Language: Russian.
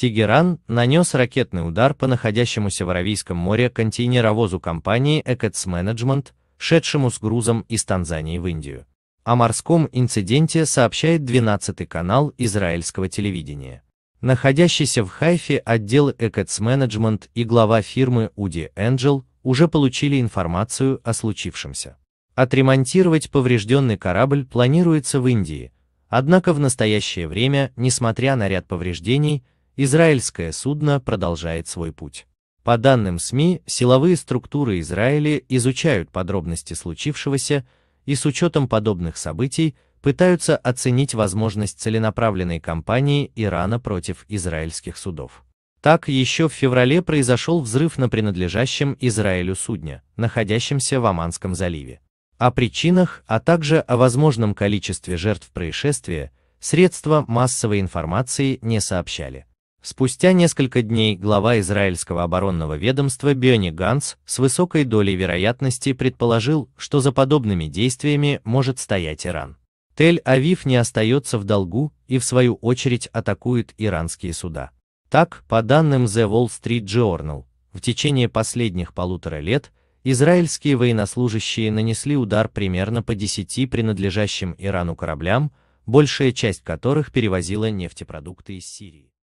Тегеран нанес ракетный удар по находящемуся в Аравийском море контейнеровозу компании Экетс Management, шедшему с грузом из Танзании в Индию. О морском инциденте сообщает 12-й канал израильского телевидения. Находящийся в Хайфе отдел Экетс Management и глава фирмы Уди Энджел уже получили информацию о случившемся. Отремонтировать поврежденный корабль планируется в Индии, однако в настоящее время, несмотря на ряд повреждений, Израильское судно продолжает свой путь. По данным СМИ, силовые структуры Израиля изучают подробности случившегося и с учетом подобных событий пытаются оценить возможность целенаправленной кампании Ирана против израильских судов. Так, еще в феврале произошел взрыв на принадлежащем Израилю судне, находящемся в Оманском заливе. О причинах, а также о возможном количестве жертв происшествия, средства массовой информации не сообщали. Спустя несколько дней глава израильского оборонного ведомства Биони Ганс с высокой долей вероятности предположил, что за подобными действиями может стоять Иран. Тель-Авив не остается в долгу и в свою очередь атакует иранские суда. Так, по данным The Wall Street Journal, в течение последних полутора лет израильские военнослужащие нанесли удар примерно по 10 принадлежащим Ирану кораблям, большая часть которых перевозила нефтепродукты из Сирии.